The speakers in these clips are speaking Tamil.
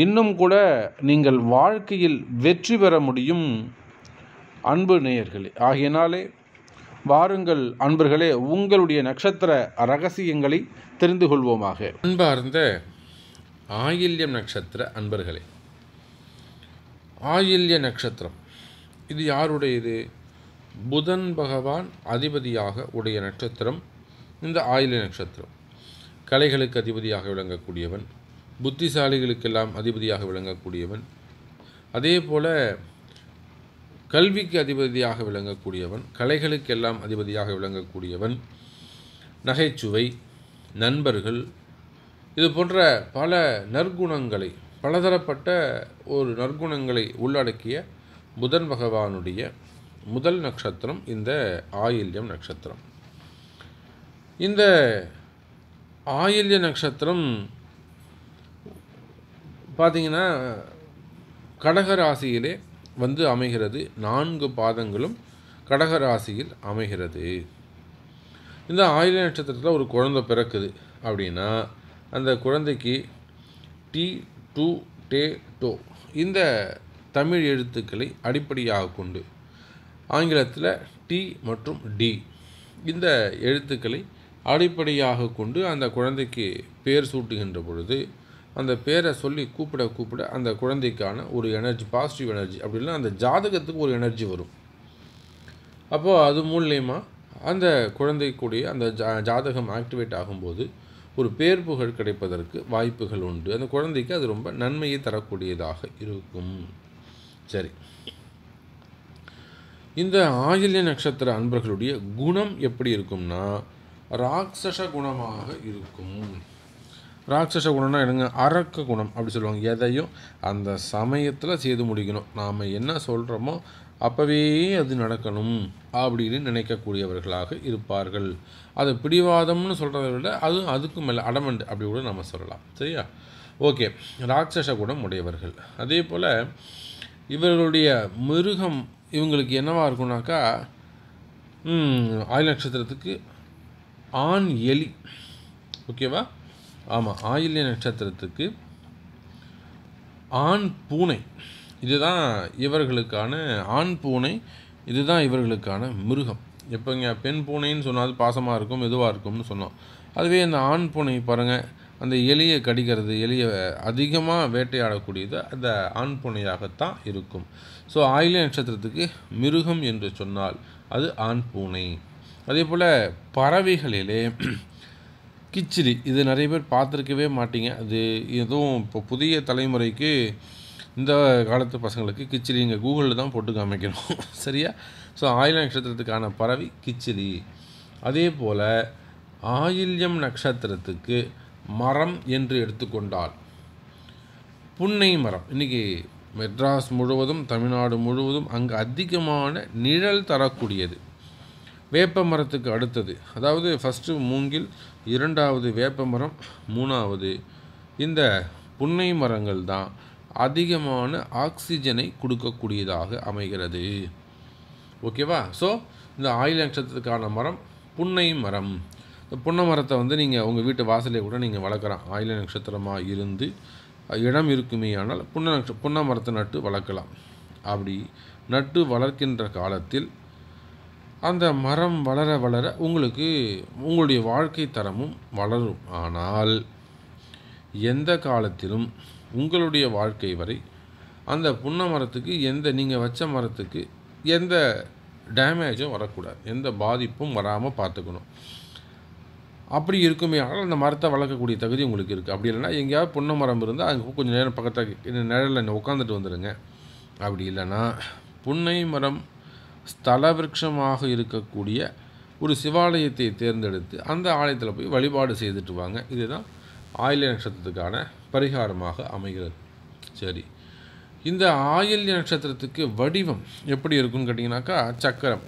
இன்னும் கூட நீங்கள் வாழ்க்கையில் வெற்றி பெற முடியும் அன்பு நேயர்களே ஆகையினாலே வாருங்கள் அன்பர்களே உங்களுடைய நட்சத்திர ரகசியங்களை தெரிந்து கொள்வோமாக அன்பார்ந்த ஆயில்யம் நட்சத்திர அன்பர்களே ஆயில்ய நட்சத்திரம் இது யாருடையது புதன் பகவான் அதிபதியாக உடைய நட்சத்திரம் இந்த ஆயில்ய நட்சத்திரம் கலைகளுக்கு அதிபதியாக விளங்கக்கூடியவன் புத்திசாலிகளுக்கெல்லாம் அதிபதியாக விளங்கக்கூடியவன் அதே போல் கல்விக்கு அதிபதியாக விளங்கக்கூடியவன் கலைகளுக்கெல்லாம் அதிபதியாக விளங்கக்கூடியவன் நகைச்சுவை நண்பர்கள் இது போன்ற பல நற்குணங்களை பலதரப்பட்ட ஒரு நற்குணங்களை உள்ளடக்கிய புதன் பகவானுடைய முதல் நட்சத்திரம் இந்த ஆயில்யம் நட்சத்திரம் இந்த ஆயில்ய நட்சத்திரம் பார்த்தீங்கன்னா கடகராசியிலே வந்து அமைகிறது நான்கு பாதங்களும் கடகராசியில் அமைகிறது இந்த ஆயுத நட்சத்திரத்தில் ஒரு குழந்தை பிறக்குது அப்படின்னா அந்த குழந்தைக்கு டி டூ டே டோ இந்த தமிழ் எழுத்துக்களை அடிப்படையாக கொண்டு ஆங்கிலத்தில் டி மற்றும் டி இந்த எழுத்துக்களை அடிப்படையாக கொண்டு அந்த குழந்தைக்கு பேர் சூட்டுகின்ற பொழுது அந்த பேரை சொல்லி கூப்பிட கூப்பிட அந்த குழந்தைக்கான ஒரு எனர்ஜி பாசிட்டிவ் எனர்ஜி அப்படின்னா அந்த ஜாதகத்துக்கு ஒரு எனர்ஜி வரும் அப்போது அது மூலயமா அந்த குழந்தைக்குடைய அந்த ஜா ஜாதகம் ஆக்டிவேட் ஆகும்போது ஒரு பேர் புகழ் கிடைப்பதற்கு வாய்ப்புகள் உண்டு அந்த குழந்தைக்கு அது ரொம்ப நன்மையை தரக்கூடியதாக இருக்கும் சரி இந்த ஆயில்ய நட்சத்திர அன்பர்களுடைய குணம் எப்படி இருக்கும்னா ராட்சச குணமாக இருக்கும் ராட்சச குணம்னா என்னங்க அரக்க குணம் அப்படி சொல்லுவாங்க எதையும் அந்த சமயத்தில் செய்து முடிக்கணும் நாம் என்ன சொல்கிறோமோ அப்போவே அது நடக்கணும் அப்படின்னு நினைக்கக்கூடியவர்களாக இருப்பார்கள் அது பிடிவாதம்னு சொல்கிறத விட அதுவும் அதுக்கு மேலே அடமண்டு அப்படி கூட நம்ம சொல்லலாம் சரியா ஓகே ராட்சச குணம் உடையவர்கள் அதே போல் இவர்களுடைய மிருகம் இவங்களுக்கு என்னவாக இருக்குனாக்கா ஆயுள் நட்சத்திரத்துக்கு ஆண் எலி ஓகேவா ஆமாம் ஆயில்ய நட்சத்திரத்துக்கு ஆண் பூனை இதுதான் இவர்களுக்கான ஆண் பூனை இதுதான் இவர்களுக்கான மிருகம் இப்போ இங்கே பெண் பூனைன்னு சொன்னால் பாசமாக இருக்கும் எதுவாக இருக்கும்னு சொன்னோம் அதுவே அந்த ஆண் பூனை பாருங்கள் அந்த எலியை கடிக்கிறது எலியை அதிகமாக வேட்டையாடக்கூடியது அந்த ஆண் பூனையாகத்தான் இருக்கும் ஸோ ஆயில நட்சத்திரத்துக்கு மிருகம் என்று சொன்னால் அது ஆண் பூனை அதே போல் பறவைகளிலே கிச்சிடி இது நிறைய பேர் பார்த்துருக்கவே மாட்டிங்க அது எதுவும் இப்போ புதிய தலைமுறைக்கு இந்த காலத்து பசங்களுக்கு கிச்சிடி இங்கே கூகுளில் தான் போட்டு காமிக்கணும் சரியா ஸோ ஆயில் நட்சத்திரத்துக்கான பறவை கிச்சிடி அதே போல் ஆயில்யம் நட்சத்திரத்துக்கு மரம் என்று எடுத்துக்கொண்டால் புன்னை மரம் இன்றைக்கி மெட்ராஸ் முழுவதும் தமிழ்நாடு முழுவதும் அங்கே அதிகமான நிழல் தரக்கூடியது வேப்ப மரத்துக்கு அடுத்தது அதாவது ஃபஸ்ட்டு மூங்கில் இரண்டாவது வேப்ப மரம் மூணாவது இந்த புன்னை மரங்கள் தான் அதிகமான ஆக்சிஜனை கொடுக்கக்கூடியதாக அமைகிறது ஓகேவா ஸோ இந்த ஆயில் நட்சத்திரத்துக்கான மரம் புன்னை மரம் இந்த புன்னை மரத்தை வந்து நீங்கள் உங்கள் வீட்டு வாசலே கூட நீங்கள் வளர்க்கலாம் ஆயில நட்சத்திரமாக இருந்து இடம் இருக்குமே ஆனால் புன்ன நட்ச புன்ன மரத்தை நட்டு வளர்க்கலாம் அப்படி நட்டு வளர்க்கின்ற காலத்தில் அந்த மரம் வளர வளர உங்களுக்கு உங்களுடைய வாழ்க்கை தரமும் வளரும் ஆனால் எந்த காலத்திலும் உங்களுடைய வாழ்க்கை வரை அந்த புன்ன மரத்துக்கு எந்த நீங்கள் வச்ச மரத்துக்கு எந்த டேமேஜும் வரக்கூடாது எந்த பாதிப்பும் வராமல் பார்த்துக்கணும் அப்படி இருக்குமே ஆனால் அந்த மரத்தை வளர்க்கக்கூடிய தகுதி உங்களுக்கு இருக்குது அப்படி இல்லைனா எங்கேயாவது புன்ன மரம் இருந்தால் அங்கே கொஞ்சம் நேரம் பக்கத்தில் நிழலில் உட்காந்துட்டு வந்துடுங்க அப்படி இல்லைன்னா புன்னை மரம் ஸ்தலவிருக்ஷமாக இருக்கக்கூடிய ஒரு சிவாலயத்தை தேர்ந்தெடுத்து அந்த ஆலயத்தில் போய் வழிபாடு செய்துட்டு வாங்க இதுதான் ஆயில்ய நட்சத்திரத்துக்கான பரிகாரமாக அமைகிறது சரி இந்த ஆயில்ய நட்சத்திரத்துக்கு வடிவம் எப்படி இருக்குன்னு கேட்டிங்கனாக்கா சக்கரம்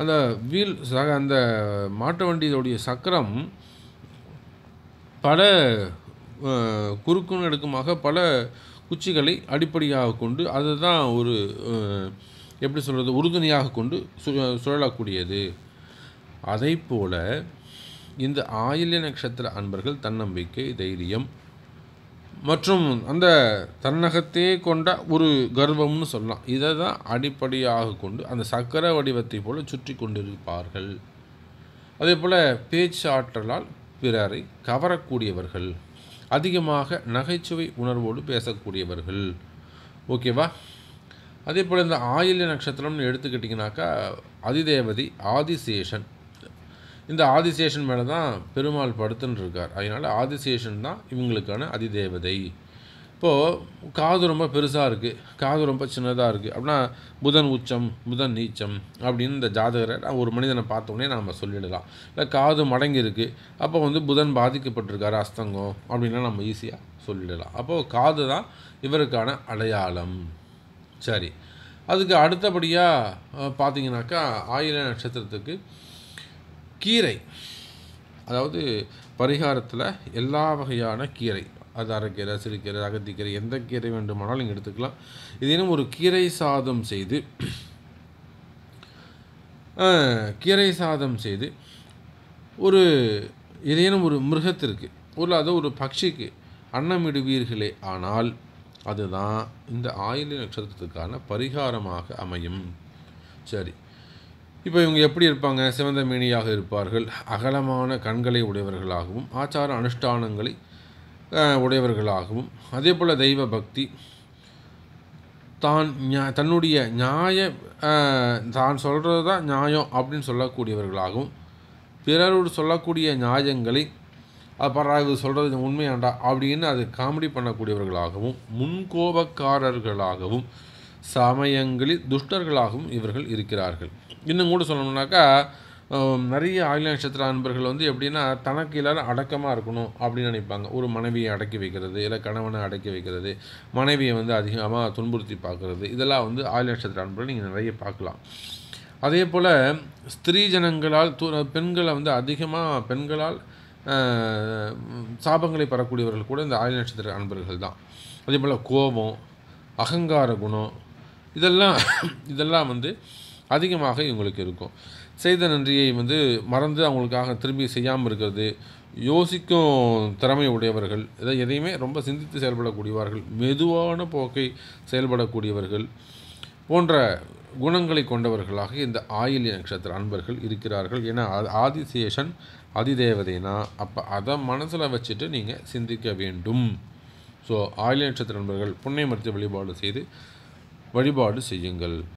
அந்த வீல் சக அந்த மாட்டு வண்டியோடைய சக்கரம் பல குறுக்கும் நெடுக்குமாக பல குச்சிகளை அடிப்படையாக கொண்டு அதுதான் ஒரு எப்படி சொல்கிறது உறுதுணையாக கொண்டு சு சுழலக்கூடியது அதை போல இந்த ஆயில்ய நட்சத்திர அன்பர்கள் தன்னம்பிக்கை தைரியம் மற்றும் அந்த தன்னகத்தே கொண்ட ஒரு கர்வம்னு சொல்லலாம் இதை தான் அடிப்படையாக கொண்டு அந்த சக்கர வடிவத்தை போல சுற்றி கொண்டிருப்பார்கள் அதே போல் பேச்சாற்றலால் பிறரை கவரக்கூடியவர்கள் அதிகமாக நகைச்சுவை உணர்வோடு பேசக்கூடியவர்கள் ஓகேவா அதே போல் இந்த ஆயில்ய நட்சத்திரம்னு எடுத்துக்கிட்டிங்கனாக்கா அதிதேவதி ஆதிசேஷன் இந்த ஆதிசேஷன் மேலே தான் பெருமாள் படுத்துன்னு இருக்கார் அதனால் ஆதிசேஷன் தான் இவங்களுக்கான அதிதேவதை இப்போது காது ரொம்ப பெருசாக இருக்குது காது ரொம்ப சின்னதாக இருக்குது அப்படின்னா புதன் உச்சம் புதன் நீச்சம் அப்படின்னு இந்த ஜாதகரை நான் ஒரு மனிதனை பார்த்தோன்னே நம்ம சொல்லிடலாம் இல்லை காது மடங்கி இருக்குது அப்போ வந்து புதன் பாதிக்கப்பட்டிருக்காரு அஸ்தங்கம் அப்படின்லாம் நம்ம ஈஸியாக சொல்லிடலாம் அப்போது காது தான் இவருக்கான அடையாளம் சரி அதுக்கு அடுத்தபடியாக பார்த்தீங்கன்னாக்கா ஆயிர நட்சத்திரத்துக்கு கீரை அதாவது பரிகாரத்தில் எல்லா வகையான கீரை அது அரைக்கீரை சிறுக்கீரை அகத்திக்கீரை எந்த கீரை வேண்டுமானாலும் இங்கே எடுத்துக்கலாம் இதேனும் ஒரு கீரை சாதம் செய்து கீரை சாதம் செய்து ஒரு ஏதேனும் ஒரு மிருகத்திற்கு ஒரு அது ஒரு பக்ஷிக்கு அன்னமிடுவீர்களே ஆனால் அதுதான் இந்த ஆயிலி நட்சத்திரத்துக்கான பரிகாரமாக அமையும் சரி இப்போ இவங்க எப்படி இருப்பாங்க சிவந்த மீனியாக இருப்பார்கள் அகலமான கண்களை உடையவர்களாகவும் ஆச்சார அனுஷ்டானங்களை உடையவர்களாகவும் அதே போல் தெய்வ பக்தி தான் தன்னுடைய நியாய தான் சொல்கிறது தான் நியாயம் அப்படின்னு சொல்லக்கூடியவர்களாகவும் பிறரோடு சொல்லக்கூடிய நியாயங்களை அது பரா இது சொல்கிறது உண்மையாண்டா அப்படின்னு அது காமெடி பண்ணக்கூடியவர்களாகவும் முன்கோபக்காரர்களாகவும் சமயங்களில் துஷ்டர்களாகவும் இவர்கள் இருக்கிறார்கள் இன்னும் கூட சொல்லணும்னாக்கா நிறைய ஆயுள் நட்சத்திர அன்பர்கள் வந்து எப்படின்னா தனக்கு எல்லாரும் அடக்கமாக இருக்கணும் அப்படின்னு நினைப்பாங்க ஒரு மனைவியை அடக்கி வைக்கிறது இல்லை கணவனை அடக்கி வைக்கிறது மனைவியை வந்து அதிகமாக துன்புறுத்தி பார்க்குறது இதெல்லாம் வந்து ஆயுள் நட்சத்திர அன்பர்கள் நீங்கள் நிறைய பார்க்கலாம் அதே போல் ஸ்திரீ ஜனங்களால் பெண்களை வந்து அதிகமாக பெண்களால் சாபங்களை பெறக்கூடியவர்கள் கூட இந்த ஆயுள் நட்சத்திர அன்பர்கள் தான் அதே போல் கோபம் அகங்கார குணம் இதெல்லாம் இதெல்லாம் வந்து அதிகமாக இவங்களுக்கு இருக்கும் செய்த நன்றியை வந்து மறந்து அவங்களுக்காக திரும்பி செய்யாமல் இருக்கிறது யோசிக்கும் திறமை உடையவர்கள் இதை எதையுமே ரொம்ப சிந்தித்து செயல்படக்கூடியவர்கள் மெதுவான போக்கை செயல்படக்கூடியவர்கள் போன்ற குணங்களை கொண்டவர்களாக இந்த ஆயில்ய நட்சத்திர அன்பர்கள் இருக்கிறார்கள் என ஆதிசேஷன் அதிதேவதைனா அப்போ அதை மனசில் வச்சுட்டு நீங்கள் சிந்திக்க வேண்டும் ஸோ ஆயுள நட்சத்திர நண்பர்கள் புன்னை மரத்தை வழிபாடு செய்து வழிபாடு செய்யுங்கள்